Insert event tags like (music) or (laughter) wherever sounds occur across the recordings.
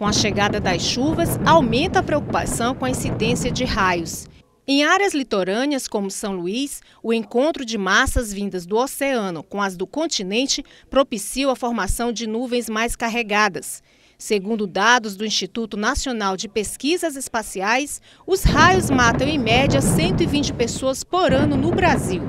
Com a chegada das chuvas, aumenta a preocupação com a incidência de raios. Em áreas litorâneas como São Luís, o encontro de massas vindas do oceano com as do continente propiciou a formação de nuvens mais carregadas. Segundo dados do Instituto Nacional de Pesquisas Espaciais, os raios matam em média 120 pessoas por ano no Brasil.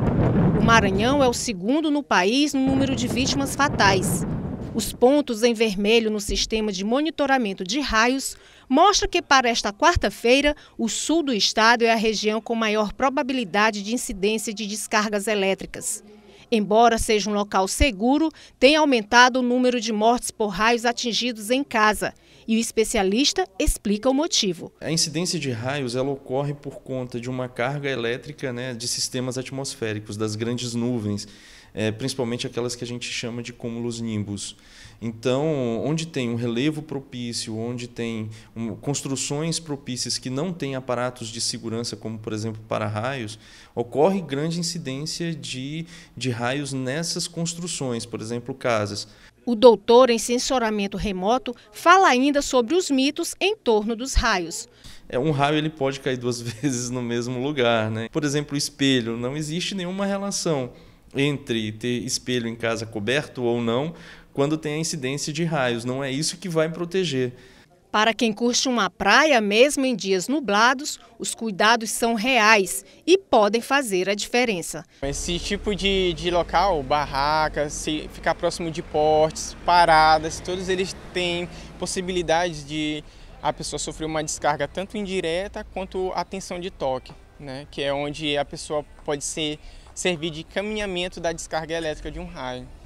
O Maranhão é o segundo no país no número de vítimas fatais. Os pontos em vermelho no sistema de monitoramento de raios mostram que para esta quarta-feira, o sul do estado é a região com maior probabilidade de incidência de descargas elétricas. Embora seja um local seguro, tem aumentado o número de mortes por raios atingidos em casa. E o especialista explica o motivo. A incidência de raios ela ocorre por conta de uma carga elétrica né, de sistemas atmosféricos, das grandes nuvens é, principalmente aquelas que a gente chama de cúmulos nimbus. Então, onde tem um relevo propício, onde tem um, construções propícias que não têm aparatos de segurança, como por exemplo para-raios, ocorre grande incidência de, de raios nessas construções, por exemplo, casas. O doutor em sensoramento remoto fala ainda sobre os mitos em torno dos raios. É um raio ele pode cair duas (laughs) vezes no mesmo lugar, né? Por exemplo, o espelho, não existe nenhuma relação entre ter espelho em casa coberto ou não, quando tem a incidência de raios. Não é isso que vai proteger. Para quem curte uma praia, mesmo em dias nublados, os cuidados são reais e podem fazer a diferença. Esse tipo de, de local, barracas, se ficar próximo de portes, paradas, todos eles têm possibilidades de a pessoa sofrer uma descarga tanto indireta quanto a tensão de toque né? que é onde a pessoa pode ser, servir de caminhamento da descarga elétrica de um raio.